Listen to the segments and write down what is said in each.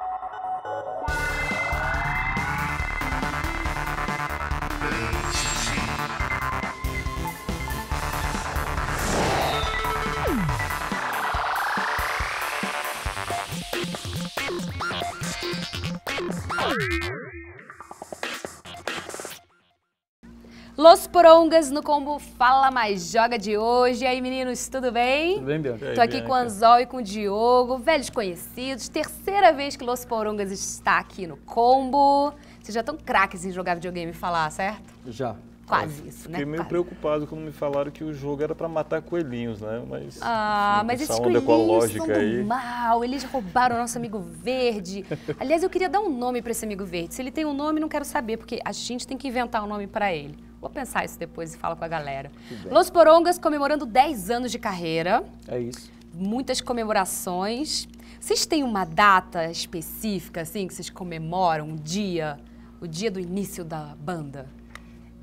you Porongas no combo Fala Mais Joga de hoje. E aí, meninos, tudo bem? Tudo bem, Bianca? Tô aqui Bianca. com o Anzol e com o Diogo, velhos conhecidos. Terceira vez que Los Porongas está aqui no combo. Vocês já estão craques em jogar videogame e falar, certo? Já. Quase é, isso, fiquei né? Fiquei meio Quase. preocupado quando me falaram que o jogo era para matar coelhinhos, né? Mas. Ah, mas esses coelhinhos são do aí. mal. Eles roubaram o nosso amigo verde. Aliás, eu queria dar um nome para esse amigo verde. Se ele tem um nome, não quero saber, porque a gente tem que inventar um nome para ele. Vou pensar isso depois e falo com a galera. Los Porongas comemorando 10 anos de carreira. É isso. Muitas comemorações. Vocês têm uma data específica, assim, que vocês comemoram um dia, o dia do início da banda?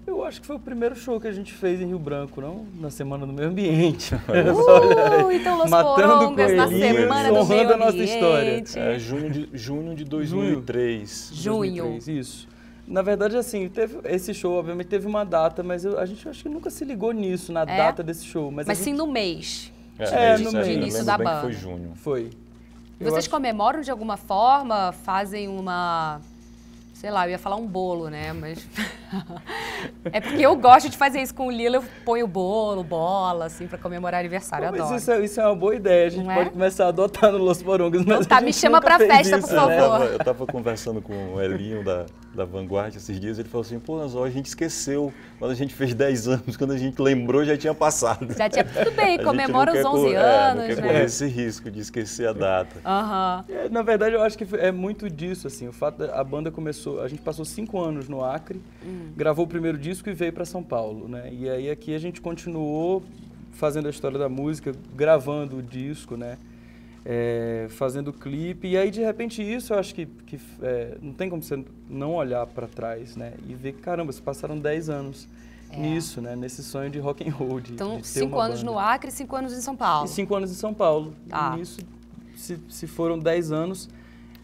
Eu acho que foi o primeiro show que a gente fez em Rio Branco, não? Na Semana do Meio Ambiente. Uh, então Los Porongas na Semana do Meio Ambiente. a nossa história. É, junho, de, junho de 2003. Junho. 2003, isso. Na verdade, assim, teve esse show, obviamente, teve uma data, mas eu, a gente acho que nunca se ligou nisso, na é? data desse show. Mas, mas gente... sim no mês. É, é no é, mês. início da banda. foi junho. Foi. E vocês acho... comemoram de alguma forma? Fazem uma sei lá, eu ia falar um bolo, né? Mas. é porque eu gosto de fazer isso com o Lila, eu ponho bolo, bola, assim, pra comemorar aniversário. Pô, mas adoro. Isso é, isso é uma boa ideia, a gente Não é? pode é? começar a adotar no Los Porongas. Então mas tá, me chama pra festa, isso, por favor. É, eu, tava, eu tava, conversando com o Elinho da, da Vanguarda esses dias, ele falou assim, pô, Anzol, a gente esqueceu, mas a gente fez 10 anos, quando a gente lembrou já tinha passado. Já tinha, tudo bem, comemora os 11 anos. É, não quer né? esse risco de esquecer a data. Uhum. É, na verdade, eu acho que é muito disso, assim, o fato da a banda começou, a gente passou 5 anos no Acre, hum. gravou o primeiro disco e veio para São Paulo, né? E aí aqui a gente continuou fazendo a história da música, gravando o disco, né? é, fazendo clipe. E aí, de repente, isso eu acho que, que é, não tem como você não olhar para trás, né? E ver que, caramba, se passaram 10 anos é. nisso, né? Nesse sonho de rock and roll. De, então, de cinco anos banda. no Acre e cinco anos em São Paulo. E cinco anos em São Paulo. Tá. E nisso, se, se foram 10 anos...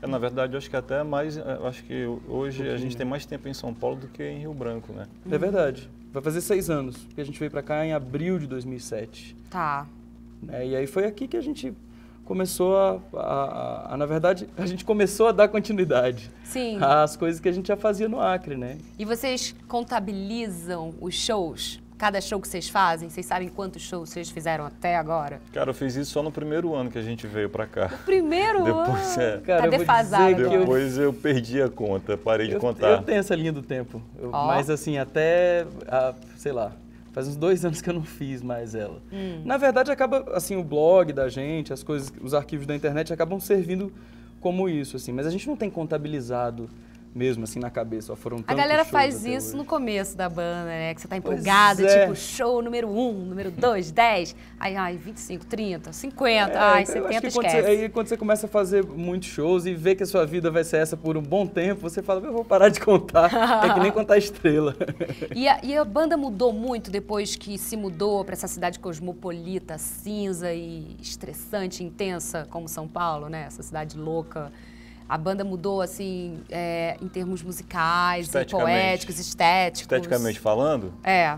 É, na verdade, eu acho que até mais... É, acho que hoje um a gente tem mais tempo em São Paulo do que em Rio Branco, né? É verdade. Vai fazer seis anos, porque a gente veio para cá em abril de 2007. Tá. É, e aí foi aqui que a gente começou a, a, a, na verdade, a gente começou a dar continuidade Sim. às coisas que a gente já fazia no Acre, né? E vocês contabilizam os shows? Cada show que vocês fazem, vocês sabem quantos shows vocês fizeram até agora? Cara, eu fiz isso só no primeiro ano que a gente veio para cá. No primeiro Depois, ano? É, tá Cara, tá defasado. Depois eu... eu... perdi a conta, parei eu, de contar. Eu tenho essa linha do tempo, eu, oh. mas assim, até, a, sei lá, Faz uns dois anos que eu não fiz mais ela. Hum. Na verdade, acaba, assim, o blog da gente, as coisas, os arquivos da internet acabam servindo como isso, assim. Mas a gente não tem contabilizado mesmo, assim, na cabeça. foram a galera faz isso no começo da banda, né? Que você tá empolgado, é. tipo, show número 1, um, número 2, 10, aí, ai, 25, 30, 50, é, ai, então 70, esquece. Quando você, aí quando você começa a fazer muitos shows e vê que a sua vida vai ser essa por um bom tempo, você fala, eu vou parar de contar, é que nem contar estrela. e, a, e a banda mudou muito depois que se mudou para essa cidade cosmopolita, cinza e estressante, intensa, como São Paulo, né? Essa cidade louca. A banda mudou, assim, é, em termos musicais, poéticos, estéticos? Esteticamente falando? É.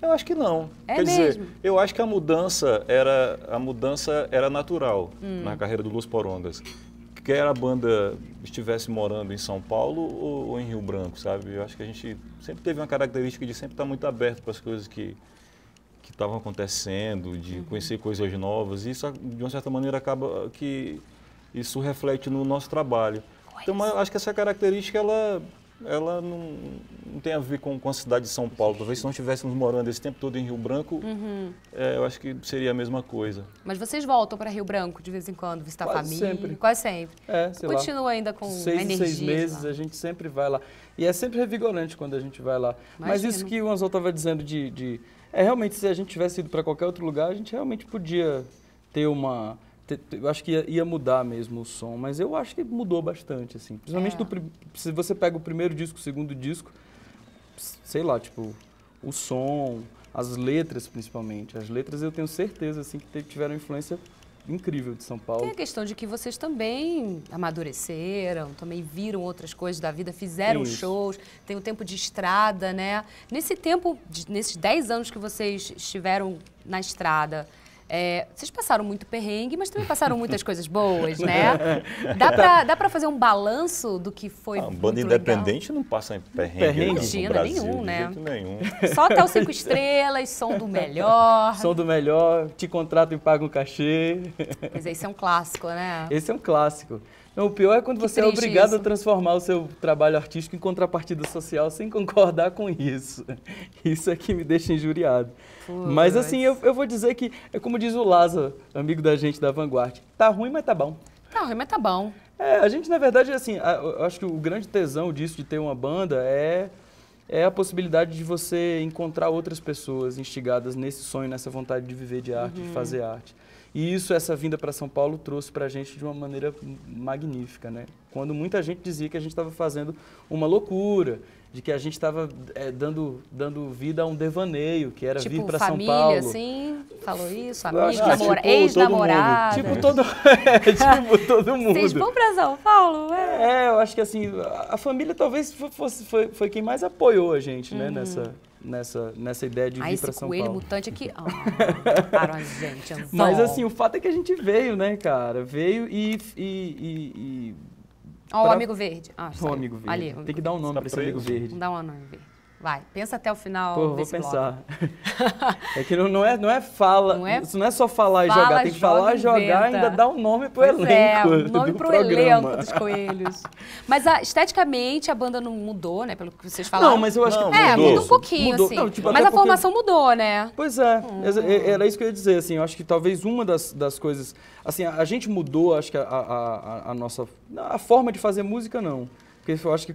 Eu acho que não. É Quer mesmo? dizer, eu acho que a mudança era, a mudança era natural hum. na carreira do Luz por Ondas. Quer a banda estivesse morando em São Paulo ou, ou, em Rio Branco, sabe? Eu acho que a gente sempre teve uma característica de sempre estar muito aberto para as coisas que estavam acontecendo, de uhum. conhecer coisas novas. E isso, de uma certa maneira, acaba que isso reflete no nosso trabalho. Então, acho que essa característica, ela, ela não, não tem a ver com, com a cidade de São Paulo. Talvez se não estivéssemos morando esse tempo todo em Rio Branco, uhum. é, eu acho que seria a mesma coisa. Mas vocês voltam para Rio Branco de vez em quando, visitar Quase a família? Sempre. Quase sempre. É, sei Continua lá, ainda com seis, a energia. Seis meses, a gente sempre vai lá. E é sempre revigorante quando a gente vai lá. Mas isso que o Anzol estava dizendo de, de... É realmente, se a gente tivesse ido para qualquer outro lugar, a gente realmente podia ter uma eu acho que ia, ia, mudar mesmo o som, mas eu acho que mudou bastante, assim. Principalmente é. do, se você pega o primeiro disco, o segundo disco, sei lá, tipo, o som, as letras principalmente. As letras eu tenho certeza, assim, que tiveram influência incrível de São Paulo. Tem a questão de que vocês também amadureceram, também viram outras coisas da vida, fizeram Isso. shows, tem o tempo de estrada, né? Nesse tempo, nesses 10 anos que vocês estiveram na estrada, é, vocês passaram muito perrengue, mas também passaram muitas coisas boas, né? Dá pra, dá pra fazer um balanço do que foi. Ah, um banda independente legal. não passa perrengue. perrengue. Imagina, Brasil, nenhum, né? Nenhum. Só até os cinco estrelas, som do melhor. Som do melhor, te contrato e paga um cachê. Mas esse é um clássico, né? Esse é um clássico. O pior é quando que você é obrigado isso. a transformar o seu trabalho artístico em contrapartida social sem concordar com isso. Isso é que me deixa injuriado. mas assim, eu, eu, vou dizer que, é como diz o Lázaro, amigo da gente da Vanguard, tá ruim, mas tá bom. Tá ruim, mas tá bom. É, a gente, na verdade, assim, a, eu acho que o grande tesão disso, de ter uma banda, é é a possibilidade de você encontrar outras pessoas instigadas nesse sonho, nessa vontade de viver de arte, uhum. de fazer arte. E isso, essa vinda para São Paulo, trouxe para a gente de uma maneira magnífica, né? Quando muita gente dizia que a gente estava fazendo uma loucura, de que a gente estava é, dando, dando vida a um devaneio, que era tipo, vir para São Paulo. tipo família, assim, falou isso, amigo, ah, namora... tipo, ex-namorado. Tipo, todo... é, tipo todo mundo. Vocês vão para São Paulo? É. é. eu acho que assim, a família talvez fosse, foi, foi quem mais apoiou a gente, né, uhum. nessa nessa, nessa ideia de ah, vir para São coelho Paulo. mutante aqui. Oh, para a gente, Anzol. Mas assim, o fato é que a gente veio, né, cara? Veio e. e, e, e Ó, pra... o amigo verde. Ah, o amigo verde. Ali, Tem que tá dar um nome para esse amigo verde. Dá um nome verde. Vai, pensa até o final. Pô, vou pensar. é que não, é, não é fala, não é, não é só falar fala, e jogar, tem que joga falar, jogar e ainda dar um nome pro pois é, elenco. É, um nome pro programa. elenco dos coelhos. Mas a, ah, esteticamente a banda não mudou, né? Pelo que vocês falaram. Não, mas eu acho não, que. É, mudou, mudou um pouquinho, mudou. assim. Não, tipo, mas a porque... formação mudou, né? Pois é, hum. era isso que eu ia dizer, assim. Eu acho que talvez uma das, das coisas. Assim, a, a gente mudou, acho que a, a, a nossa. A forma de fazer música, não. Porque eu acho que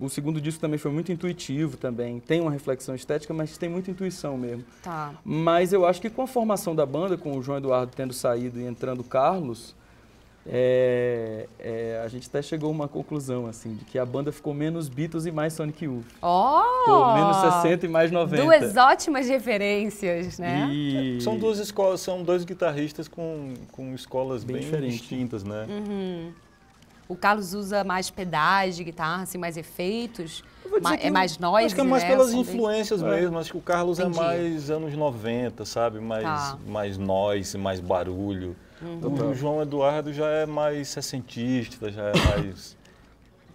o segundo disco também foi muito intuitivo também. Tem uma reflexão estética, mas tem muita intuição mesmo. Tá. Mas eu acho que com a formação da banda, com o João Eduardo tendo saído e entrando Carlos, é, é, a gente até chegou a uma conclusão, assim, de que a banda ficou menos Beatles e mais Sonic Youth. Ó! Oh! menos 60 e mais 90. Duas ótimas referências, né? E... São duas escolas, são dois guitarristas com, com escolas bem, bem distintas, né? Uhum. O Carlos usa mais pedais de guitarra, assim, mais efeitos. Ma é mais nós, Acho que é né, mais né, pelas influências é. mesmo. Acho que o Carlos é Entendi. é mais anos 90, sabe? Mais, tá. mais noise, mais barulho. Uhum. O João Eduardo já é mais sessentista, já é mais,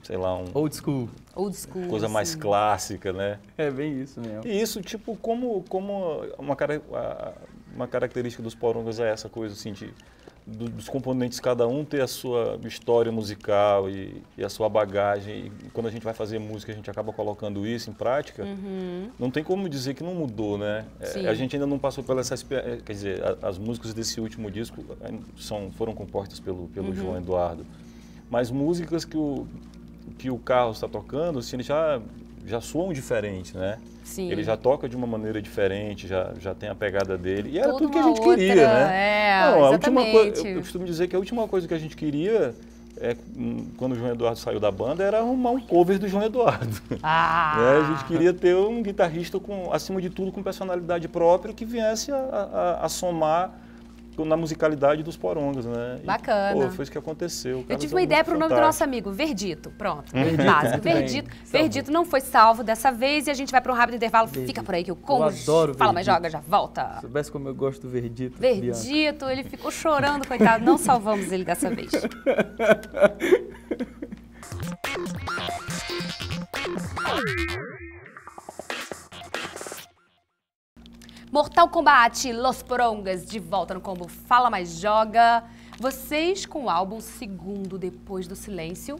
sei lá, um... Old school. Old school. Coisa assim. mais clássica, né? É bem isso mesmo. E isso, tipo, como, como uma, uma característica dos porongas é essa coisa, assim, de dos componentes cada um ter a sua história musical e, e, a sua bagagem. E quando a gente vai fazer música, a gente acaba colocando isso em prática. Uhum. Não tem como dizer que não mudou, né? É, a gente ainda não passou pela essa é, quer dizer, a, as músicas desse último disco é, são foram compostas pelo pelo uhum. João Eduardo. Mas músicas que o que o Carlos está tocando, assim, ele já já soam diferente, né? Sim. Ele já toca de uma maneira diferente, já, já tem a pegada dele. E era Toda tudo que a gente outra, queria, né? É, Não, a última coisa. Eu, eu costumo dizer que a última coisa que a gente queria é, hum, quando o João Eduardo saiu da banda era arrumar um cover do João Eduardo. Ah. É, a gente queria ter um guitarrista com, acima de tudo com personalidade própria que viesse a, a, a somar na musicalidade dos porongas, né? Bacana. E, pô, foi isso que aconteceu. Eu tive uma ideia para o nome do nosso amigo, Verdito. Pronto, uhum. Verdito. básico. Tá verdito. Verdito não foi salvo dessa vez e a gente vai para um rápido intervalo. Verdito. Fica por aí que eu conto. Eu adoro Fala, verdito. mas joga, já volta. Se soubesse como eu gosto do Verdito. Verdito, Bianca. ele ficou chorando, coitado. Não salvamos ele dessa vez. Mortal Kombat, Los Porongas, de volta no combo Fala Mais Joga. Vocês com o álbum Segundo Depois do Silêncio.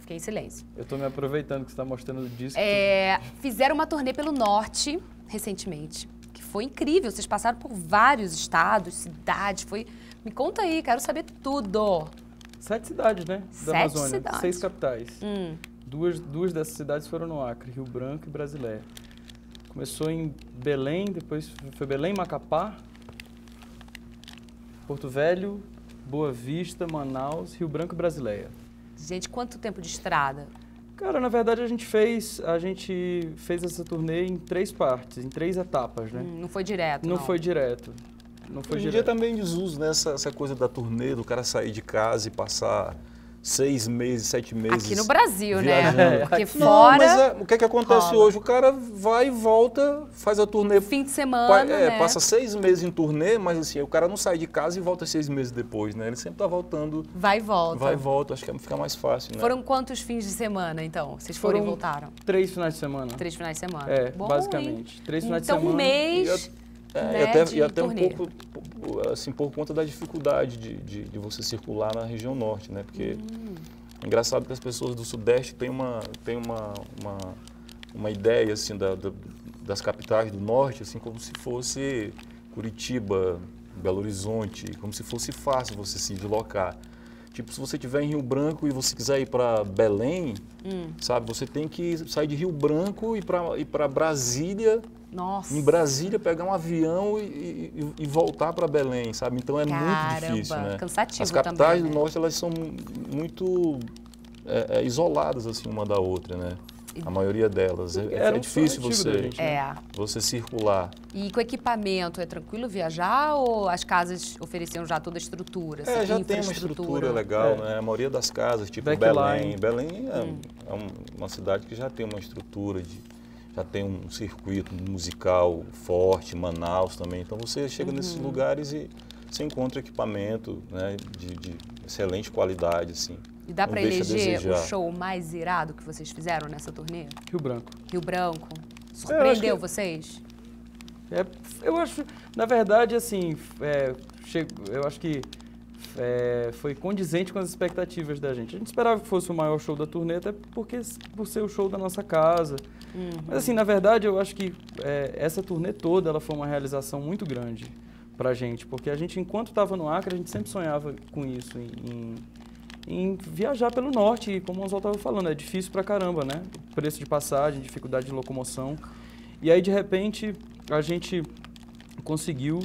Fiquei em silêncio. Eu tô me aproveitando que você tá mostrando o disco. É, fizeram uma turnê pelo Norte recentemente, que foi incrível. Vocês passaram por vários estados, cidades, foi... Me conta aí, quero saber tudo. Sete cidades, né? Da Sete Amazônia. Cidades. Seis capitais. Hum. Duas, duas dessas cidades foram no Acre, Rio Branco e Brasileia. Começou em Belém, depois foi Belém, Macapá, Porto Velho, Boa Vista, Manaus, Rio Branco e Brasileia. Gente, quanto tempo de estrada? Cara, na verdade a gente fez, a gente fez essa turnê em três partes, em três etapas, né? Hum, não foi direto. Não, não, foi direto. Não foi Hoje em direto. dia tá também desuso, né? Essa, essa, coisa da turnê, do cara sair de casa e passar seis meses, sete meses. Aqui no Brasil, né? viajando. né? Porque fora. mas é, o que, é que acontece rola. hoje? O cara vai e volta, faz a turnê. Fim de semana. Pa, é, né? Passa seis meses em turnê, mas assim, o cara não sai de casa e volta seis meses depois, né? Ele sempre tá voltando. Vai e volta. Vai e volta, acho que fica mais fácil, né? Foram quantos fins de semana, então? Vocês foram, foram e voltaram? Três finais de semana. Três finais de semana. É, Bom, basicamente. Hein? Três finais então, de semana. Então, um mês. É, né, e até, de, e até um pouco assim, por conta da dificuldade de, de, de, você circular na região norte, né? Porque hum. é engraçado que as pessoas do sudeste têm uma, têm uma, uma, uma ideia assim, da, da, das capitais do norte, assim como se fosse Curitiba, Belo Horizonte, como se fosse fácil você se deslocar. Tipo, se você estiver em Rio Branco e você quiser ir para Belém, hum. sabe, você tem que sair de Rio Branco e para ir para Brasília. Nossa. Em Brasília, pegar um avião e, e, e voltar para Belém, sabe? Então é Caramba, muito difícil, né? cansativo As capitais também, né? do Norte, elas são muito é, é, isoladas, assim, uma da outra, né? A maioria delas. É, Era é difícil você, gente, né? é. você circular. E com equipamento, é tranquilo viajar ou as casas ofereciam já toda a estrutura? É, já tem uma estrutura legal, é. né? A maioria das casas, tipo Backline. Belém. Belém é hum. é, uma cidade que já tem uma estrutura, de, já tem um circuito musical forte, Manaus também. Então você chega uhum. nesses lugares e você encontra equipamento né, de, de excelente qualidade, assim. E dá para eleger o show mais irado que vocês fizeram nessa turnê? Rio Branco. Rio Branco. Surpreendeu que... vocês? É, eu acho, na verdade, assim, é, eu acho que é, foi condizente com as expectativas da gente. A gente esperava que fosse o maior show da turnê, até porque por ser o show da nossa casa. Uhum. Mas assim, na verdade, eu acho que é, essa turnê toda ela foi uma realização muito grande pra gente, porque a gente, enquanto estava no Acre, a gente sempre sonhava com isso, em em viajar pelo norte, e como o Oswaldo estava falando, é difícil pra caramba, né? Preço de passagem, dificuldade de locomoção. E aí, de repente, a gente conseguiu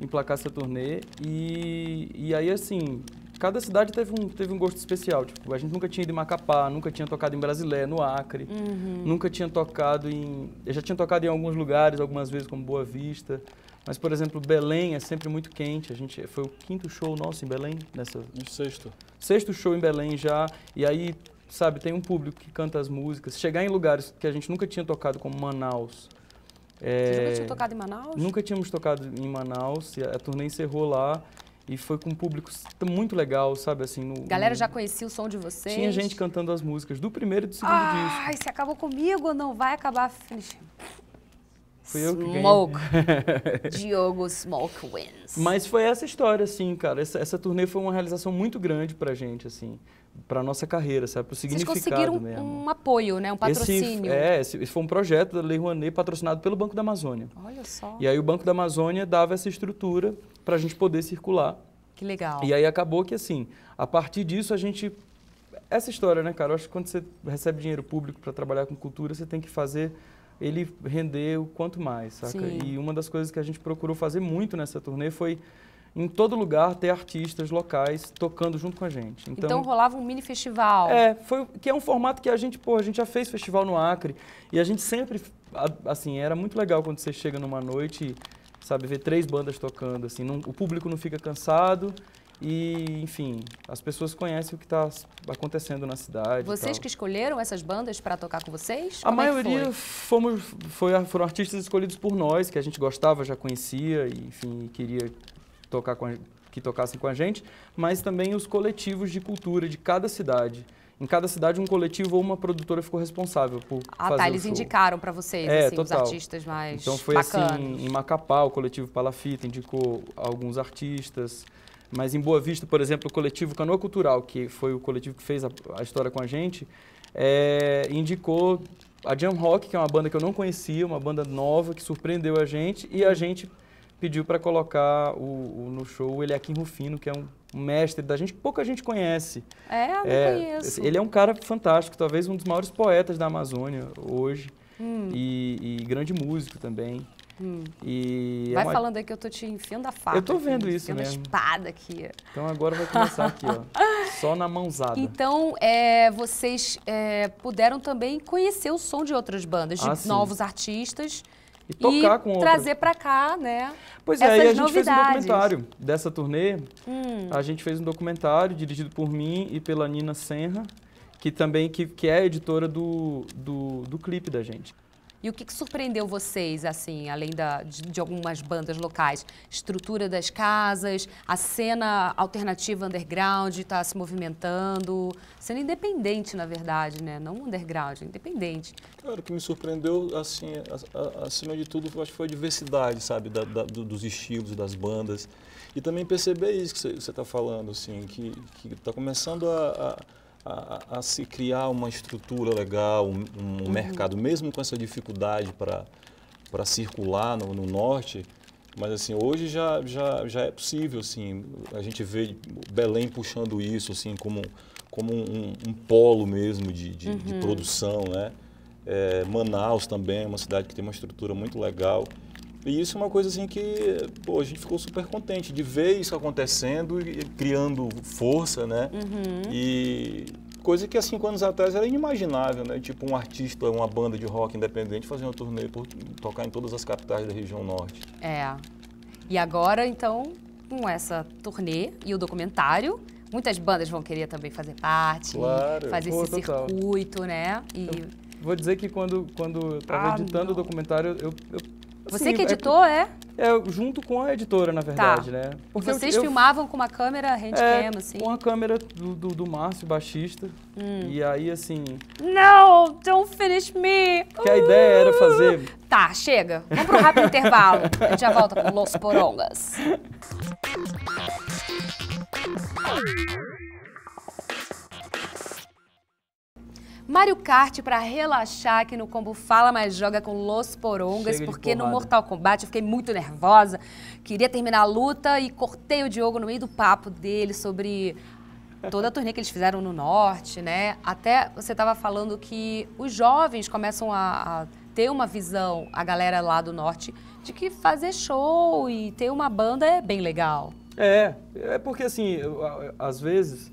emplacar essa turnê e, e aí, assim, cada cidade teve um, teve um gosto especial. Tipo, a gente nunca tinha ido em Macapá, nunca tinha tocado em Brasilé, no Acre, uhum. nunca tinha tocado em... Eu já tinha tocado em alguns lugares, algumas vezes como Boa Vista, mas, por exemplo, Belém é sempre muito quente. A gente foi o quinto show nosso em Belém nessa. O sexto. Sexto show em Belém já. E aí, sabe, tem um público que canta as músicas. Chegar em lugares que a gente nunca tinha tocado, como Manaus. É... nunca tinha tocado em Manaus? Nunca tínhamos tocado em Manaus. A turnê encerrou lá. E foi com um público muito legal, sabe? Assim, no, Galera no... já conhecia o som de vocês? Tinha gente cantando as músicas do primeiro e do segundo ah, disco. Ai, se acabou comigo, não vai acabar. Fui eu que Smoke. Diogo Smoke Wins. Mas foi essa história, assim, cara. Essa, essa turnê foi uma realização muito grande pra gente, assim. Pra nossa carreira, sabe? Pro significado Vocês conseguiram mesmo. um apoio, né? Um patrocínio. Esse, é, esse, esse foi um projeto da Lei Rouanet patrocinado pelo Banco da Amazônia. Olha só. E aí o Banco da Amazônia dava essa estrutura pra gente poder circular. Que legal. E aí acabou que, assim, a partir disso a gente... Essa história, né, cara? Eu acho que quando você recebe dinheiro público para trabalhar com cultura, você tem que fazer ele rendeu quanto mais, saca? Sim. E uma das coisas que a gente procurou fazer muito nessa turnê foi em todo lugar ter artistas locais tocando junto com a gente. Então, então rolava um mini festival. É, foi que é um formato que a gente, pô, a gente já fez festival no Acre e a gente sempre assim, era muito legal quando você chega numa noite, sabe, ver três bandas tocando assim, não, o público não fica cansado e, enfim, as pessoas conhecem o que está acontecendo na cidade. Vocês que escolheram essas bandas para tocar com vocês? A Como é maioria é foi? fomos, foi, foram artistas escolhidos por nós, que a gente gostava, já conhecia, e, enfim, queria tocar com a, que tocassem com a gente, mas também os coletivos de cultura de cada cidade. Em cada cidade, um coletivo ou uma produtora ficou responsável por ah, tá, fazer tá, eles indicaram para vocês, é, assim, os artistas mais Então foi assim, em Macapá, o coletivo Palafita indicou alguns artistas. Mas em Boa Vista, por exemplo, o coletivo Canoa Cultural, que foi o coletivo que fez a, a história com a gente, é, indicou a Jam Rock, que é uma banda que eu não conhecia, uma banda nova que surpreendeu a gente, e a gente pediu para colocar o, o, no show o Eliakim Rufino, que é um, mestre da gente que pouca gente conhece. É, eu não é, conheço. Ele é um cara fantástico, talvez um dos maiores poetas da Amazônia hoje, hum. e, e grande músico também. Hum. E é vai é uma... falando aí que eu tô te enfiando a faca. Eu tô vendo aqui, isso enfiando mesmo. espada aqui. Então agora vai começar aqui, ó. Só na mãozada. Então, é, vocês é, puderam também conhecer o som de outras bandas, de ah, novos artistas. E tocar e com outra. trazer para cá, né? Pois é, e a gente novidades. fez um documentário dessa turnê. Hum. A gente fez um documentário dirigido por mim e pela Nina Senra, que também que, que é a editora do, do, do clipe da gente. E o que, que surpreendeu vocês, assim, além da, de, de, algumas bandas locais? Estrutura das casas, a cena alternativa underground está se movimentando, sendo independente, na verdade, né? Não underground, independente. Claro, o que me surpreendeu, assim, acima de tudo, acho que foi a diversidade, sabe, da, da, dos estilos, das bandas. E também perceber isso que você está falando, assim, que está começando a, a a, a, se criar uma estrutura legal, um, um uhum. mercado, mesmo com essa dificuldade para circular no, no, norte. Mas assim, hoje já, já, já é possível, assim, a gente vê Belém puxando isso, assim, como, como um, um polo mesmo de, de, uhum. de produção, né? É, Manaus também é uma cidade que tem uma estrutura muito legal. E isso é uma coisa assim que pô, a gente ficou super contente de ver isso acontecendo e criando força, né? Uhum. E coisa que há assim, cinco anos atrás era inimaginável, né? Tipo um artista, uma banda de rock independente fazendo um turnê por tocar em todas as capitais da região norte. É. E agora, então, com essa turnê e o documentário, muitas bandas vão querer também fazer parte, claro. fazer Pô, esse total. circuito, né? E... vou dizer que quando, quando eu tava ah, editando não. o documentário, eu, eu você Sim, que é editou, é? É, junto com a editora, na tá. verdade, tá. né? Porque Vocês eu, filmavam com uma câmera handcam, é, assim? com a câmera do, do, do Márcio, baixista. Hum. E aí, assim... não don't finish me! Que a ideia era uh. fazer... Tá, chega. Vamos pro rápido intervalo. A gente já volta com Los Porongas. Mario Kart para relaxar aqui no combo Fala Mas Joga com Los Porongas, porque no Mortal Kombat eu fiquei muito nervosa, queria terminar a luta e cortei o Diogo no meio do papo dele sobre toda a turnê que eles fizeram no Norte, né? Até você estava falando que os jovens começam a, a ter uma visão, a galera lá do Norte, de que fazer show e ter uma banda é bem legal. É, é porque assim, às vezes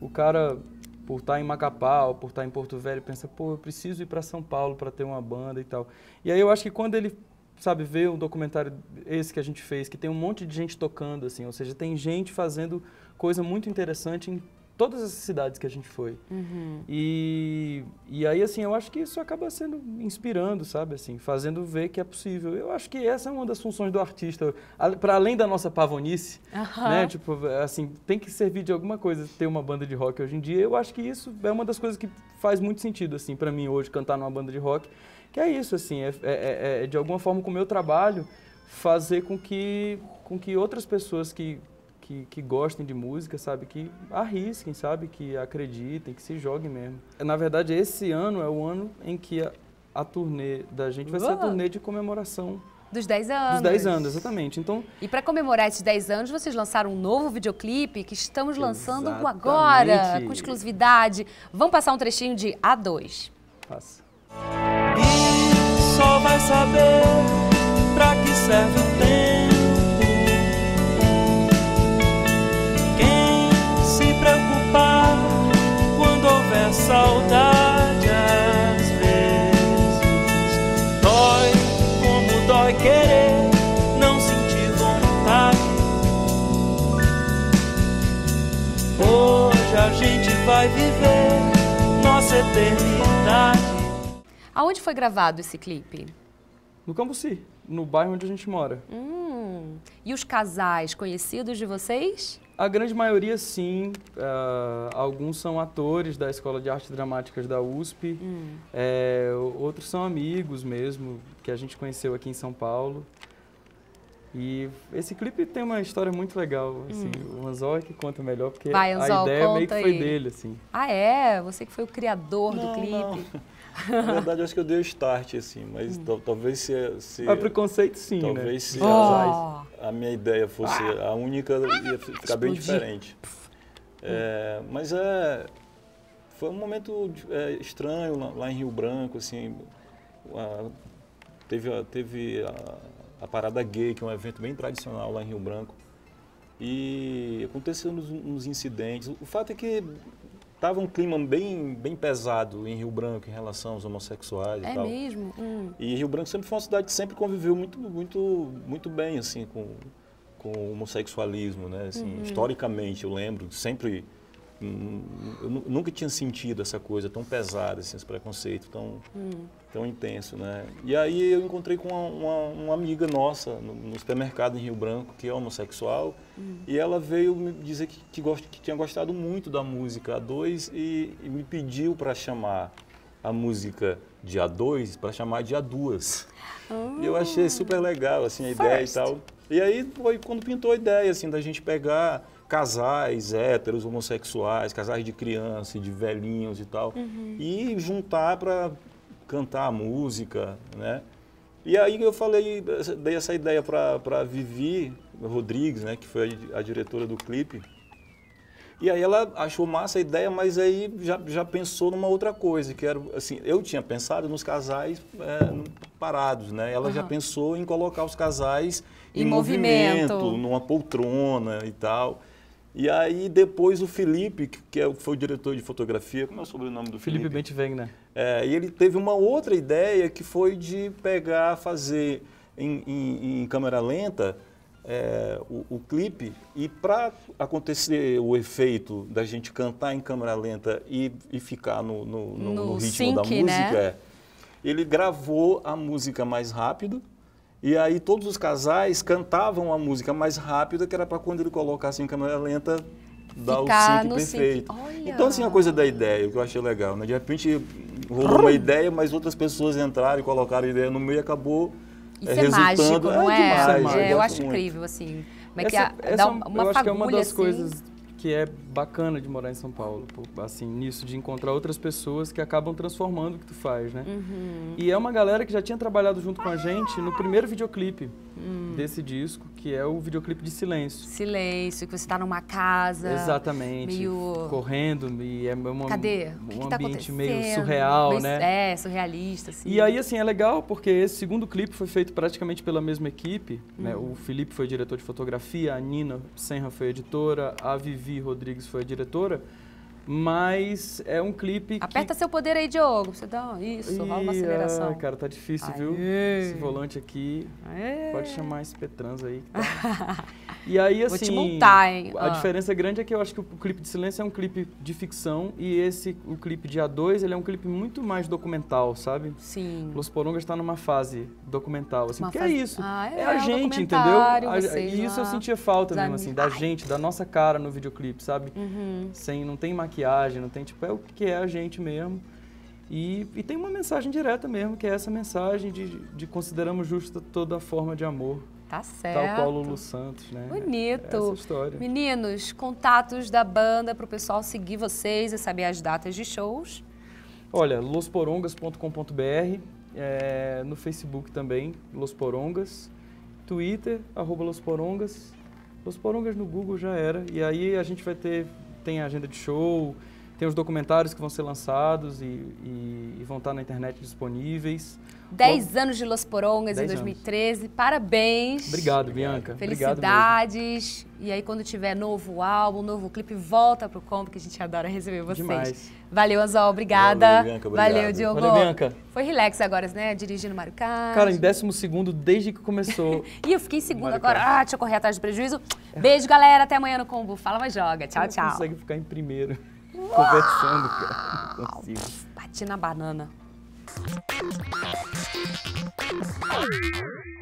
o cara por estar em Macapá, por estar em Porto Velho, pensa, pô, eu preciso ir para São Paulo para ter uma banda e tal. E aí eu acho que quando ele, sabe, vê o documentário esse que a gente fez, que tem um monte de gente tocando, assim, ou seja, tem gente fazendo coisa muito interessante em todas as cidades que a gente foi. Uhum. E, e aí, assim, eu acho que isso acaba sendo inspirando, sabe? Assim, fazendo ver que é possível. Eu acho que essa é uma das funções do artista. Para além da nossa pavonice, uhum. né? Tipo, assim, tem que servir de alguma coisa ter uma banda de rock hoje em dia. Eu acho que isso é uma das coisas que faz muito sentido, assim, para mim hoje, cantar numa banda de rock. Que é isso, assim, é, é, é, é de alguma forma com o meu trabalho fazer com que, com que outras pessoas que que, que gostem de música, sabe? Que arrisquem, sabe? Que acreditem, que se joguem mesmo. Na verdade, esse ano é o ano em que a, a turnê da gente vai ser a turnê de comemoração dos 10 anos. Dos 10 anos, exatamente. Então, e para comemorar esses 10 anos, vocês lançaram um novo videoclipe que estamos lançando exatamente. agora, com exclusividade. Vamos passar um trechinho de A2. Passa. E só vai saber pra que serve o tempo. a saudade às vezes. Dói como dói querer não sentir vontade. Hoje a gente vai viver nossa eternidade. Aonde foi gravado esse clipe? No Cambuci, no bairro onde a gente mora. Hum. E os casais conhecidos de vocês? A grande maioria, sim. Uh, alguns são atores da Escola de Artes Dramáticas da USP, hum. é, outros são amigos mesmo, que a gente conheceu aqui em São Paulo. E esse clipe tem uma história muito legal, hum. assim, hum. o Anzol é que conta melhor, porque Vai, Anzol, a ideia meio que foi dele, assim. Ah, é? Você que foi o criador não, do clipe. Não. Na verdade, acho que eu dei o start, assim, mas hum. talvez se. se mas preconceito, sim. Né? Talvez né? se oh. a, a, minha ideia fosse ah. a única, ia ficar Explodir. bem diferente. É, mas é, foi um momento é, estranho lá, lá, em Rio Branco, assim. A, teve a, teve a, a Parada Gay, que é um evento bem tradicional lá em Rio Branco. E aconteceram uns, uns incidentes. O fato é que Tava um clima bem, bem pesado em Rio Branco em relação aos homossexuais é e tal. É mesmo? Hum. E Rio Branco sempre foi uma cidade que sempre conviveu muito, muito, muito bem, assim, com, com o homossexualismo, né? Assim, uhum. Historicamente, eu lembro, sempre Hum, eu nunca tinha sentido essa coisa tão pesada, assim, esse preconceito tão, hum. tão intenso, né? E aí eu encontrei com uma, uma, uma amiga nossa no, no, supermercado em Rio Branco, que é homossexual, hum. e ela veio me dizer que, que, gost, que tinha gostado muito da música A2 e, e me pediu para chamar a música de A2 para chamar de A2. E eu achei oh. super legal, assim, a First. ideia e tal. E aí foi quando pintou a ideia, assim, da gente pegar casais héteros, homossexuais, casais de criança, de velhinhos e tal, uhum. e juntar para cantar a música, né? E aí eu falei, dei essa ideia para Vivi Rodrigues, né, que foi a diretora do clipe. E aí ela achou massa a ideia, mas aí já, já pensou numa outra coisa, que era assim, eu tinha pensado nos casais é, parados, né? Ela uhum. já pensou em colocar os casais em, em movimento. movimento, numa poltrona e tal. E aí depois o Felipe, que é foi o diretor de fotografia, como é o sobrenome do Felipe? Felipe Bentivegna. Né? É, e ele teve uma outra ideia que foi de pegar, fazer em, em, em câmera lenta é, o, o, clipe e para acontecer o efeito da gente cantar em câmera lenta e, e ficar no, no, no, no ritmo sync, da né? música, né? ele gravou a música mais rápido e aí todos os casais cantavam a música mais rápida, que era para quando ele colocasse em câmera lenta dar Ficar o sync perfeito. Então, assim, a coisa da ideia, que eu achei legal, né? De repente rolou uma ideia, mas outras pessoas entraram e colocaram a ideia no meio e acabou Isso é, é mágico, resultando. Mágico, não é? é, demais, é eu, eu acho muito. incrível, assim. Mas é essa, que é? a, essa, dá uma, uma eu acho que é uma das assim. coisas que é bacana de morar em São Paulo, assim, nisso de encontrar outras pessoas que acabam transformando o que tu faz, né? Uhum. E é uma galera que já tinha trabalhado junto com a gente no primeiro videoclipe hum. desse disco, que é o videoclipe de Silêncio. Silêncio, que você está numa casa. Exatamente. Meio... Correndo, e é uma, Cadê? um que ambiente que tá meio surreal, meio, né? É, surrealista, assim. E aí, assim, é legal porque esse segundo clipe foi feito praticamente pela mesma equipe. Né? Hum. Né? O Felipe foi diretor de fotografia, a Nina Senra foi editora, a Vivi Rodrigues foi a diretora. Mas é um clipe Aperta que... seu poder aí, Diogo. Você dá isso, rola uma aceleração. Ah, cara, tá difícil, Aê. viu? Esse volante aqui. Aê. Pode chamar esse Petrans aí. Tá... E aí, assim. Vou te assim, montar, hein? A ah. diferença grande é que eu acho que o clipe de silêncio é um clipe de ficção e esse, o clipe de A2, ele é um clipe muito mais documental, sabe? Sim. Los Porongas está numa fase documental, assim. Uma porque é fase... é isso. Ah, é, é, a gente, entendeu? e isso eu sentia falta mesmo, assim, da gente, da nossa cara no videoclipe, sabe? Uhum. Sem, não tem maquiagem, não tem, tipo, é o que é a gente mesmo. E, e, tem uma mensagem direta mesmo, que é essa mensagem de, de consideramos justa toda forma de amor. Tá, tá certo. Tal qual Lulu Santos, né? Bonito. essa é história. Meninos, contatos da banda para o pessoal seguir vocês e saber as datas de shows. Olha, losporongas.com.br, é, no Facebook também, Los Porongas, Twitter, arroba Los Porongas, Los Porongas no Google já era, e aí a gente vai ter, tem a agenda de show, tem os documentários que vão ser lançados e, e, e vão estar na internet disponíveis. 10 anos de Los Porongas em 2013. Anos. Parabéns. Obrigado, Bianca. Felicidades. Obrigado e aí, quando tiver novo álbum, novo clipe, volta pro combo, que a gente adora receber vocês. Demais. Valeu, Azol. Obrigada. Valeu, Bianca. Obrigado. Valeu, Diogo. Valeu, Bianca. Foi relax agora, né? Dirigindo Mario Kart. Cara, em décimo segundo desde que começou. e eu fiquei em segundo agora. Ah, deixa eu correr atrás do prejuízo. Beijo, galera. Até amanhã no combo. Fala, mas joga. Tchau, tchau. Não consegue ficar em primeiro. Conversando, cara. Não consigo. Bati na banana. Thank you.